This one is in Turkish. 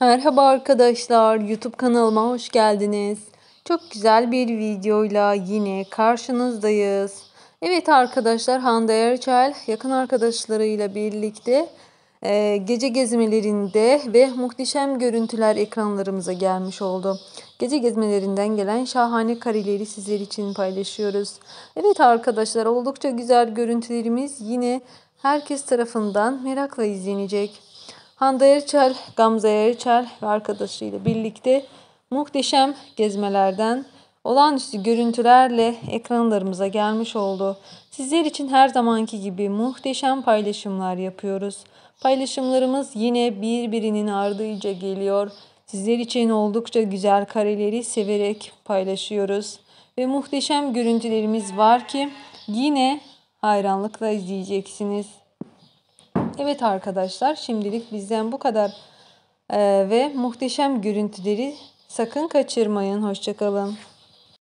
Merhaba arkadaşlar, YouTube kanalıma hoş geldiniz. Çok güzel bir videoyla yine karşınızdayız. Evet arkadaşlar, Hande Erçel yakın arkadaşlarıyla birlikte e, gece gezmelerinde ve muhteşem görüntüler ekranlarımıza gelmiş oldu. Gece gezmelerinden gelen şahane kareleri sizler için paylaşıyoruz. Evet arkadaşlar, oldukça güzel görüntülerimiz yine herkes tarafından merakla izlenecek. Hande Erçel, Gamze Erçel ve arkadaşıyla birlikte muhteşem gezmelerden olağanüstü görüntülerle ekranlarımıza gelmiş oldu. Sizler için her zamanki gibi muhteşem paylaşımlar yapıyoruz. Paylaşımlarımız yine birbirinin ardıyca geliyor. Sizler için oldukça güzel kareleri severek paylaşıyoruz. Ve muhteşem görüntülerimiz var ki yine hayranlıkla izleyeceksiniz. Evet arkadaşlar şimdilik bizden bu kadar ee, ve muhteşem görüntüleri sakın kaçırmayın. Hoşçakalın.